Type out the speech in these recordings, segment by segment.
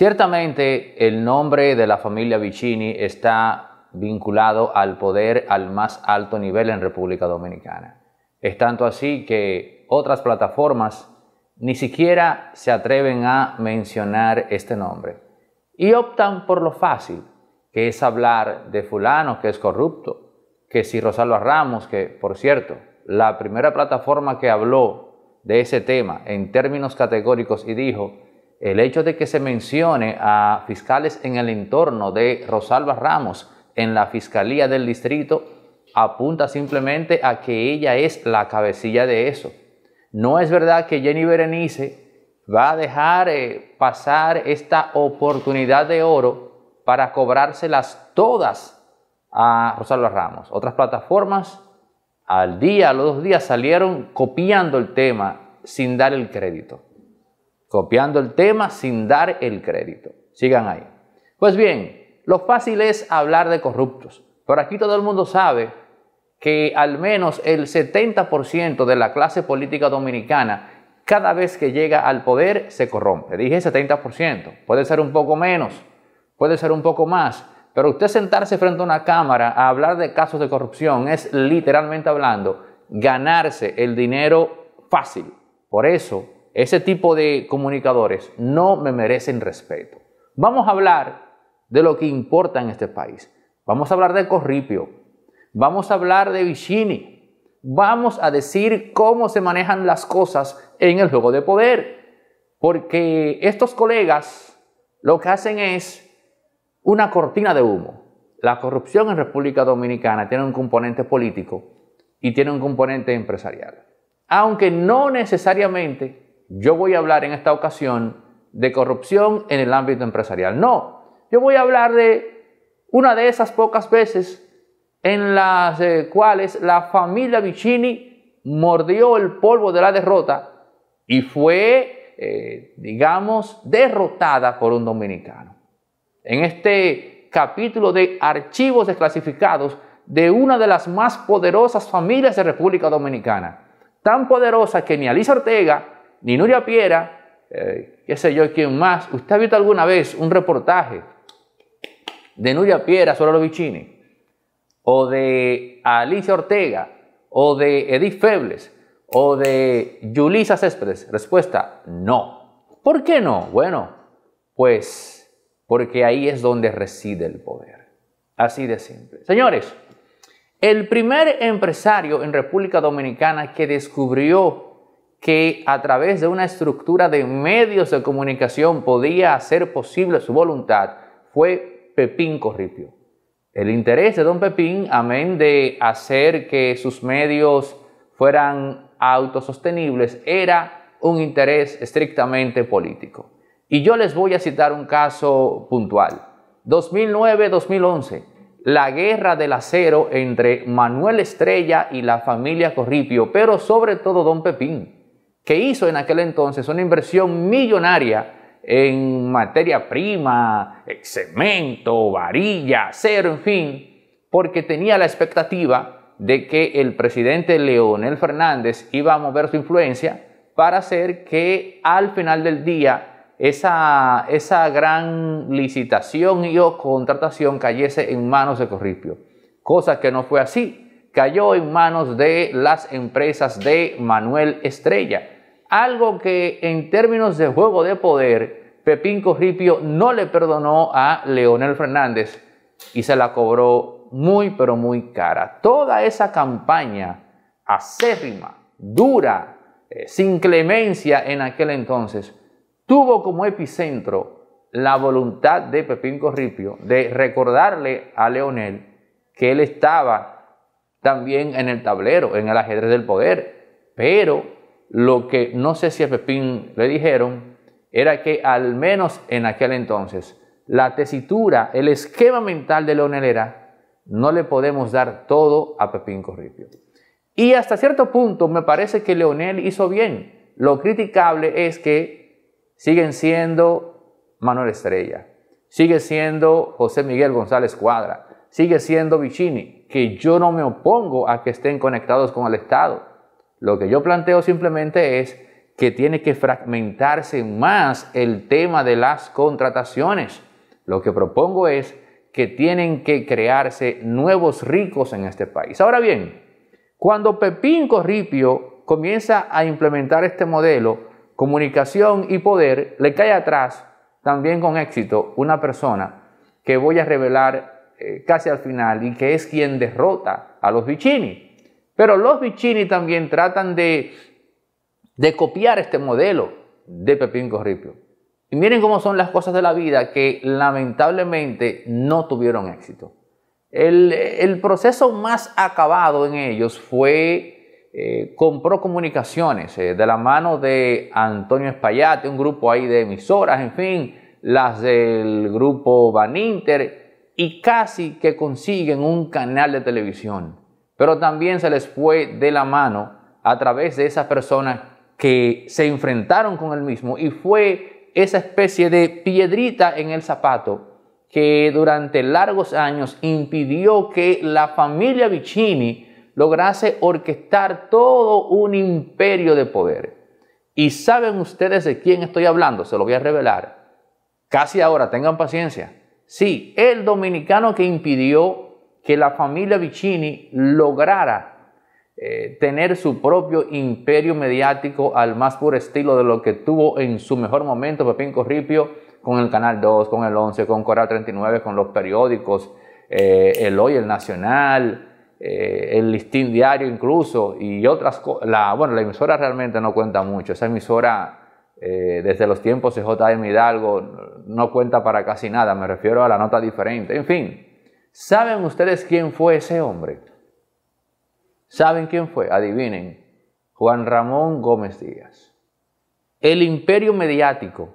Ciertamente el nombre de la familia Vicini está vinculado al poder al más alto nivel en República Dominicana. Es tanto así que otras plataformas ni siquiera se atreven a mencionar este nombre y optan por lo fácil, que es hablar de fulano que es corrupto, que si Rosalba Ramos, que por cierto, la primera plataforma que habló de ese tema en términos categóricos y dijo, el hecho de que se mencione a fiscales en el entorno de Rosalba Ramos en la Fiscalía del Distrito apunta simplemente a que ella es la cabecilla de eso. No es verdad que Jenny Berenice va a dejar eh, pasar esta oportunidad de oro para cobrárselas todas a Rosalba Ramos. Otras plataformas al día, a los dos días salieron copiando el tema sin dar el crédito copiando el tema sin dar el crédito. Sigan ahí. Pues bien, lo fácil es hablar de corruptos, pero aquí todo el mundo sabe que al menos el 70% de la clase política dominicana cada vez que llega al poder se corrompe. Dije 70%, puede ser un poco menos, puede ser un poco más, pero usted sentarse frente a una cámara a hablar de casos de corrupción es literalmente hablando ganarse el dinero fácil. Por eso ese tipo de comunicadores no me merecen respeto. Vamos a hablar de lo que importa en este país. Vamos a hablar de Corripio. Vamos a hablar de Vicini. Vamos a decir cómo se manejan las cosas en el juego de poder. Porque estos colegas lo que hacen es una cortina de humo. La corrupción en República Dominicana tiene un componente político y tiene un componente empresarial. Aunque no necesariamente yo voy a hablar en esta ocasión de corrupción en el ámbito empresarial. No, yo voy a hablar de una de esas pocas veces en las eh, cuales la familia Vicini mordió el polvo de la derrota y fue, eh, digamos, derrotada por un dominicano. En este capítulo de archivos desclasificados de una de las más poderosas familias de República Dominicana, tan poderosa que ni Alisa Ortega, ni Nuria Piera, eh, qué sé yo, quién más. ¿Usted ha visto alguna vez un reportaje de Nuria Piera sobre los O de Alicia Ortega, o de Edith Febles, o de Yulisa Céspedes. Respuesta, no. ¿Por qué no? Bueno, pues porque ahí es donde reside el poder. Así de simple. Señores, el primer empresario en República Dominicana que descubrió que a través de una estructura de medios de comunicación podía hacer posible su voluntad fue Pepín Corripio. El interés de don Pepín, amén de hacer que sus medios fueran autosostenibles, era un interés estrictamente político. Y yo les voy a citar un caso puntual. 2009-2011, la guerra del acero entre Manuel Estrella y la familia Corripio, pero sobre todo don Pepín que hizo en aquel entonces una inversión millonaria en materia prima, eh, cemento, varilla, acero, en fin, porque tenía la expectativa de que el presidente Leonel Fernández iba a mover su influencia para hacer que al final del día esa, esa gran licitación y o contratación cayese en manos de Corripio, cosa que no fue así cayó en manos de las empresas de Manuel Estrella. Algo que en términos de juego de poder, Pepín Corripio no le perdonó a Leonel Fernández y se la cobró muy pero muy cara. Toda esa campaña acérrima, dura, eh, sin clemencia en aquel entonces, tuvo como epicentro la voluntad de Pepín Corripio de recordarle a Leonel que él estaba también en el tablero, en el ajedrez del poder. Pero lo que no sé si a Pepín le dijeron era que al menos en aquel entonces la tesitura, el esquema mental de Leonel era no le podemos dar todo a Pepín Corripio. Y hasta cierto punto me parece que Leonel hizo bien. Lo criticable es que siguen siendo Manuel Estrella, sigue siendo José Miguel González Cuadra, sigue siendo Vicini, que yo no me opongo a que estén conectados con el Estado. Lo que yo planteo simplemente es que tiene que fragmentarse más el tema de las contrataciones. Lo que propongo es que tienen que crearse nuevos ricos en este país. Ahora bien, cuando Pepín Corripio comienza a implementar este modelo, comunicación y poder, le cae atrás, también con éxito, una persona que voy a revelar eh, casi al final y que es quien derrota a los Vicini. Pero los Vicini también tratan de, de copiar este modelo de Pepín Corripio. Y miren cómo son las cosas de la vida que lamentablemente no tuvieron éxito. El, proceso más acabado en ellos fue eh, Compró Comunicaciones, eh, de la mano de Antonio Espallate, un grupo ahí de emisoras, en fin, las del grupo Van Inter y casi que consiguen un canal de televisión. Pero también se les fue de la mano a través de esas personas que se enfrentaron con él mismo y fue esa especie de piedrita en el zapato que durante largos años impidió que la familia Vicini lograse orquestar todo un imperio de poder. ¿Y saben ustedes de quién estoy hablando? Se lo voy a revelar. Casi ahora, tengan paciencia. Sí, el dominicano que impidió que la familia Vicini lograra eh, tener su propio imperio mediático al más puro estilo de lo que tuvo en su mejor momento Pepín Corripio con el Canal 2, con el 11, con Coral 39, con los periódicos, eh, el Hoy, el Nacional, eh, el Listín Diario incluso y otras cosas. Bueno, la emisora realmente no cuenta mucho, esa emisora eh, desde los tiempos de J.M. Hidalgo no cuenta para casi nada, me refiero a la nota diferente. En fin, ¿saben ustedes quién fue ese hombre? ¿Saben quién fue? Adivinen, Juan Ramón Gómez Díaz. El imperio mediático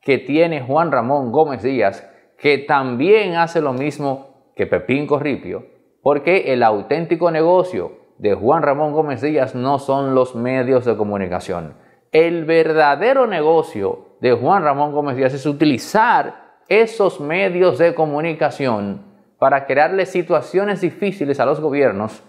que tiene Juan Ramón Gómez Díaz, que también hace lo mismo que Pepín Corripio, porque el auténtico negocio de Juan Ramón Gómez Díaz no son los medios de comunicación el verdadero negocio de Juan Ramón Gómez Díaz es utilizar esos medios de comunicación para crearle situaciones difíciles a los gobiernos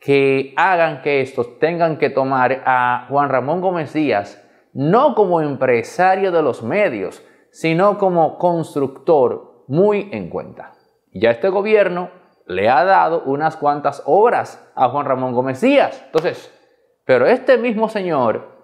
que hagan que estos tengan que tomar a Juan Ramón Gómez Díaz no como empresario de los medios, sino como constructor muy en cuenta. Ya este gobierno le ha dado unas cuantas obras a Juan Ramón Gómez Díaz. Entonces, pero este mismo señor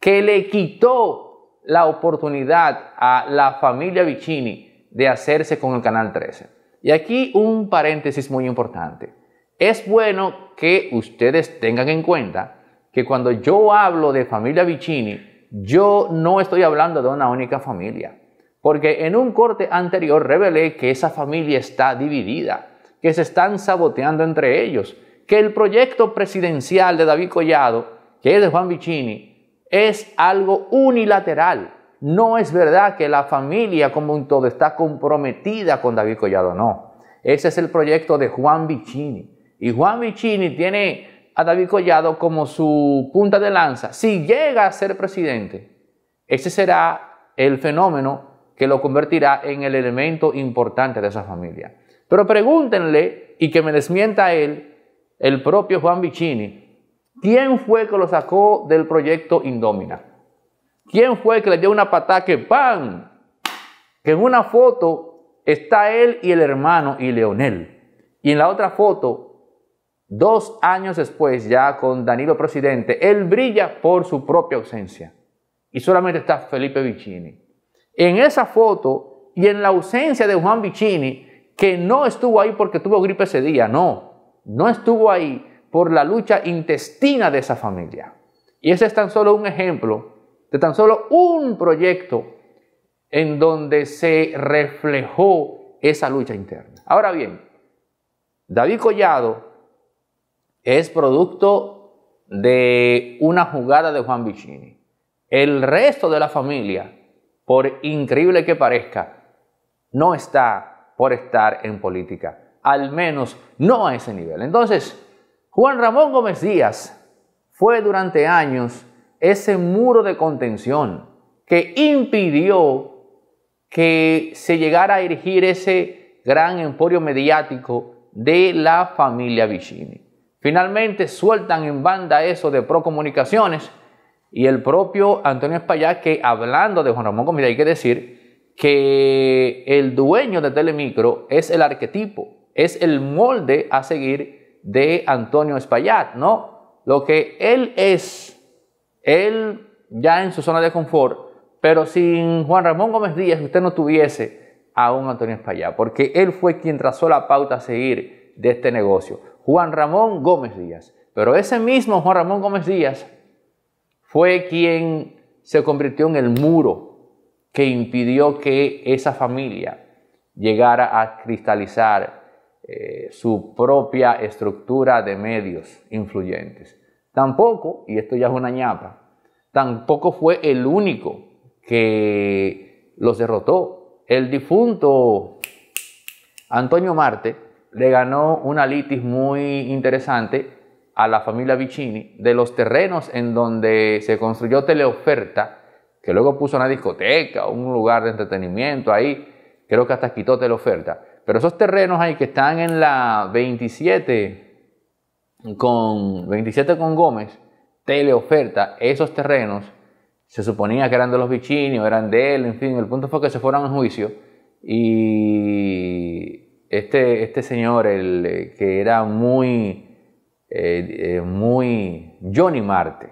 que le quitó la oportunidad a la familia Vicini de hacerse con el Canal 13. Y aquí un paréntesis muy importante. Es bueno que ustedes tengan en cuenta que cuando yo hablo de familia Vicini, yo no estoy hablando de una única familia. Porque en un corte anterior revelé que esa familia está dividida, que se están saboteando entre ellos, que el proyecto presidencial de David Collado, que es de Juan Vicini, es algo unilateral. No es verdad que la familia como un todo está comprometida con David Collado, no. Ese es el proyecto de Juan Vicini. Y Juan Vicini tiene a David Collado como su punta de lanza. Si llega a ser presidente, ese será el fenómeno que lo convertirá en el elemento importante de esa familia. Pero pregúntenle, y que me desmienta él, el propio Juan Vicini, ¿Quién fue que lo sacó del proyecto Indómina? ¿Quién fue que le dio una pata que ¡pam! Que en una foto está él y el hermano y Leonel. Y en la otra foto, dos años después, ya con Danilo presidente, él brilla por su propia ausencia. Y solamente está Felipe Vicini. En esa foto y en la ausencia de Juan Vicini, que no estuvo ahí porque tuvo gripe ese día, no, no estuvo ahí por la lucha intestina de esa familia. Y ese es tan solo un ejemplo de tan solo un proyecto en donde se reflejó esa lucha interna. Ahora bien, David Collado es producto de una jugada de Juan Vicini. El resto de la familia, por increíble que parezca, no está por estar en política, al menos no a ese nivel. Entonces, Juan Ramón Gómez Díaz fue durante años ese muro de contención que impidió que se llegara a erigir ese gran emporio mediático de la familia Vicini. Finalmente sueltan en banda eso de Procomunicaciones y el propio Antonio Espaillat que hablando de Juan Ramón Gómez hay que decir que el dueño de Telemicro es el arquetipo, es el molde a seguir de Antonio Espaillat, ¿no? Lo que él es, él ya en su zona de confort, pero sin Juan Ramón Gómez Díaz usted no tuviese a un Antonio Espaillat, porque él fue quien trazó la pauta a seguir de este negocio. Juan Ramón Gómez Díaz. Pero ese mismo Juan Ramón Gómez Díaz fue quien se convirtió en el muro que impidió que esa familia llegara a cristalizar eh, su propia estructura de medios influyentes. Tampoco, y esto ya es una ñapa, tampoco fue el único que los derrotó. El difunto Antonio Marte le ganó una litis muy interesante a la familia Vicini de los terrenos en donde se construyó Teleoferta, que luego puso una discoteca, un lugar de entretenimiento ahí, creo que hasta quitó Teleoferta pero esos terrenos ahí que están en la 27 con, 27 con Gómez, teleoferta, esos terrenos se suponía que eran de los bichinos, eran de él, en fin, el punto fue que se fueron a juicio y este, este señor, el, eh, que era muy, eh, eh, muy Johnny Marte,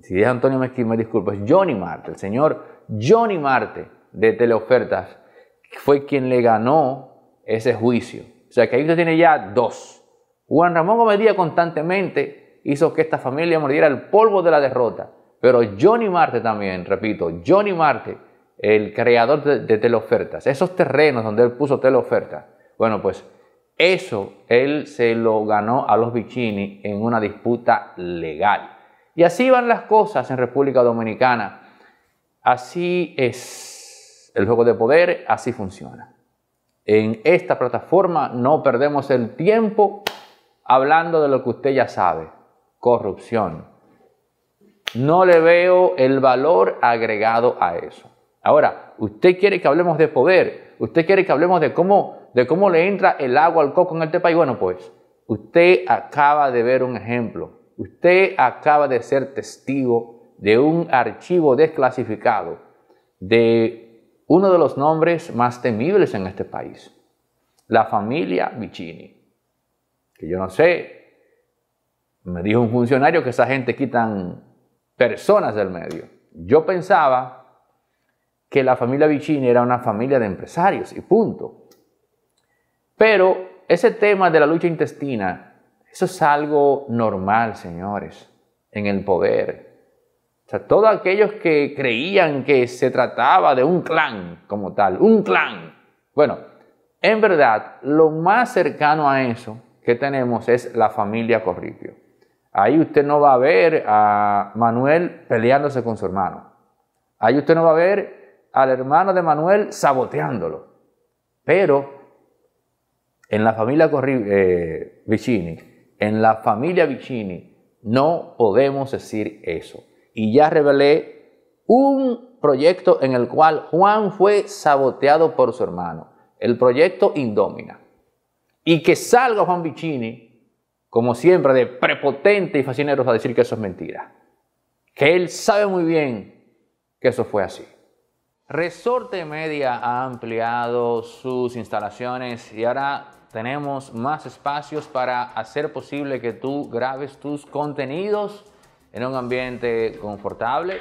si es Antonio Mezquín, me disculpo, es Johnny Marte, el señor Johnny Marte de Teleofertas, fue quien le ganó ese juicio. O sea que ahí usted tiene ya dos. Juan Ramón Gómez constantemente hizo que esta familia mordiera el polvo de la derrota. Pero Johnny Marte también, repito, Johnny Marte, el creador de, teleofertas, esos terrenos donde él puso teleofertas, bueno, pues eso él se lo ganó a los Vicini en una disputa legal. Y así van las cosas en República Dominicana. Así es el juego de poder, así funciona en esta plataforma. No perdemos el tiempo hablando de lo que usted ya sabe, corrupción. No le veo el valor agregado a eso. Ahora, usted quiere que hablemos de poder, usted quiere que hablemos de cómo, de cómo le entra el agua al coco en el este Y Bueno, pues usted acaba de ver un ejemplo, usted acaba de ser testigo de un archivo desclasificado de uno de los nombres más temibles en este país, la familia Vicini. Que yo no sé, me dijo un funcionario que esa gente quitan personas del medio. Yo pensaba que la familia Vicini era una familia de empresarios y punto. Pero ese tema de la lucha intestina, eso es algo normal, señores, en el poder, o sea, todos aquellos que creían que se trataba de un clan como tal, un clan. Bueno, en verdad, lo más cercano a eso que tenemos es la familia Corripio. Ahí usted no va a ver a Manuel peleándose con su hermano. Ahí usted no va a ver al hermano de Manuel saboteándolo. Pero en la familia eh, Vicini, en la familia Vicini, no podemos decir eso y ya revelé un proyecto en el cual Juan fue saboteado por su hermano, el proyecto Indómina. Y que salga Juan Bicini, como siempre, de prepotente y fascinero a decir que eso es mentira. Que él sabe muy bien que eso fue así. Resorte Media ha ampliado sus instalaciones y ahora tenemos más espacios para hacer posible que tú grabes tus contenidos en un ambiente confortable,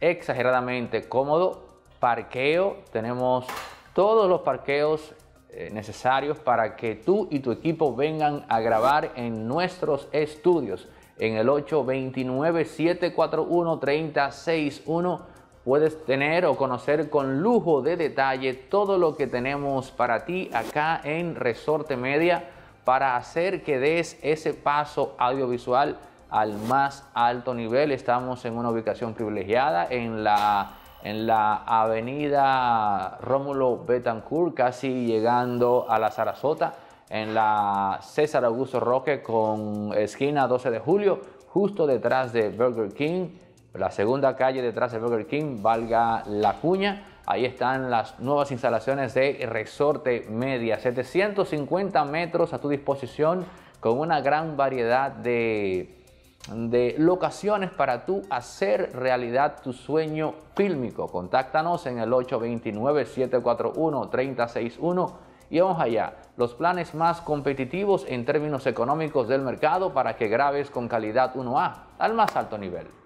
exageradamente cómodo, parqueo, tenemos todos los parqueos eh, necesarios para que tú y tu equipo vengan a grabar en nuestros estudios. En el 829-741-3061 puedes tener o conocer con lujo de detalle todo lo que tenemos para ti acá en Resorte Media para hacer que des ese paso audiovisual al más alto nivel. Estamos en una ubicación privilegiada en la, en la avenida Rómulo Betancourt, casi llegando a la Sarasota, en la César Augusto Roque con esquina 12 de julio, justo detrás de Burger King, la segunda calle detrás de Burger King, valga la cuña. Ahí están las nuevas instalaciones de Resorte Media. 750 metros a tu disposición con una gran variedad de, de locaciones para tú hacer realidad tu sueño fílmico. Contáctanos en el 829 741 361 y vamos allá. Los planes más competitivos en términos económicos del mercado para que grabes con calidad 1A al más alto nivel.